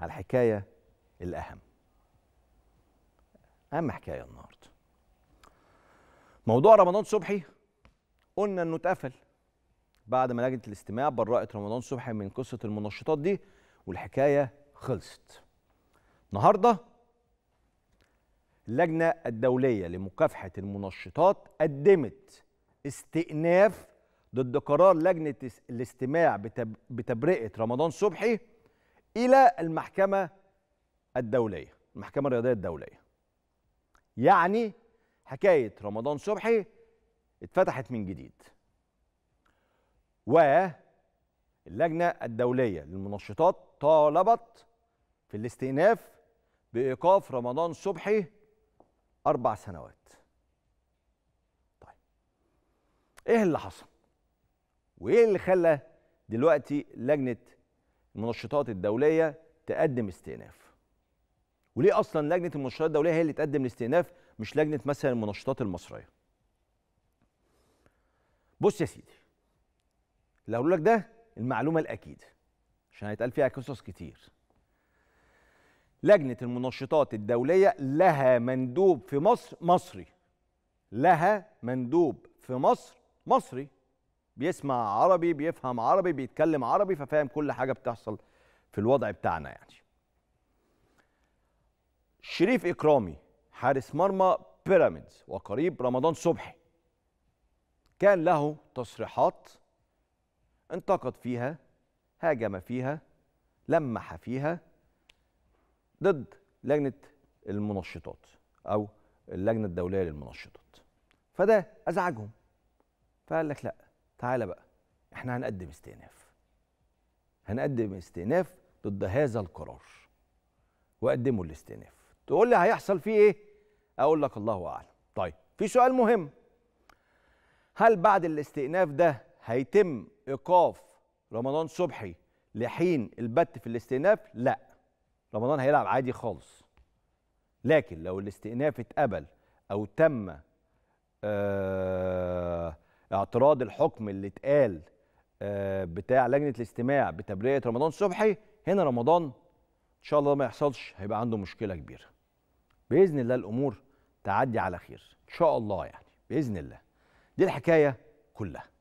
على الحكاية الأهم أهم حكاية النهاردة موضوع رمضان صبحي قلنا أنه اتقفل بعد ما لجنة الاستماع برأت رمضان صبحي من قصة المنشطات دي والحكاية خلصت النهاردة اللجنة الدولية لمكافحة المنشطات قدمت استئناف ضد قرار لجنة الاستماع بتبرئة رمضان صبحي إلى المحكمة الدولية المحكمة الرياضية الدولية يعني حكاية رمضان صبحي اتفتحت من جديد واللجنة الدولية للمنشطات طالبت في الاستئناف بإيقاف رمضان صبحي أربع سنوات طيب إيه اللي حصل؟ وإيه اللي خلى دلوقتي لجنة المنشطات الدوليه تقدم استئناف وليه اصلا لجنه المنشطات الدوليه هي اللي تقدم الاستئناف مش لجنه مثلا المنشطات المصريه بص يا سيدي اللي هقول لك ده المعلومه الاكيد عشان هيتقال فيها قصص كتير لجنه المنشطات الدوليه لها مندوب في مصر مصري لها مندوب في مصر مصري بيسمع عربي بيفهم عربي بيتكلم عربي ففاهم كل حاجه بتحصل في الوضع بتاعنا يعني شريف اكرامي حارس مرمى بيراميدز وقريب رمضان صبحي كان له تصريحات انتقد فيها هاجم فيها لمح فيها ضد لجنه المنشطات او اللجنه الدوليه للمنشطات فده ازعجهم فقال لك لا تعالى بقى احنا هنقدم استئناف هنقدم استئناف ضد هذا القرار وقدموا الاستئناف تقول لي هيحصل فيه ايه اقول لك الله اعلم طيب في سؤال مهم هل بعد الاستئناف ده هيتم ايقاف رمضان صبحي لحين البت في الاستئناف لا رمضان هيلعب عادي خالص لكن لو الاستئناف اتقبل او تم آه اعتراض الحكم اللي اتقال آه، بتاع لجنه الاستماع بتبرئه رمضان صبحي هنا رمضان ان شاء الله ما يحصلش هيبقى عنده مشكله كبيره باذن الله الامور تعدي على خير ان شاء الله يعني باذن الله دي الحكايه كلها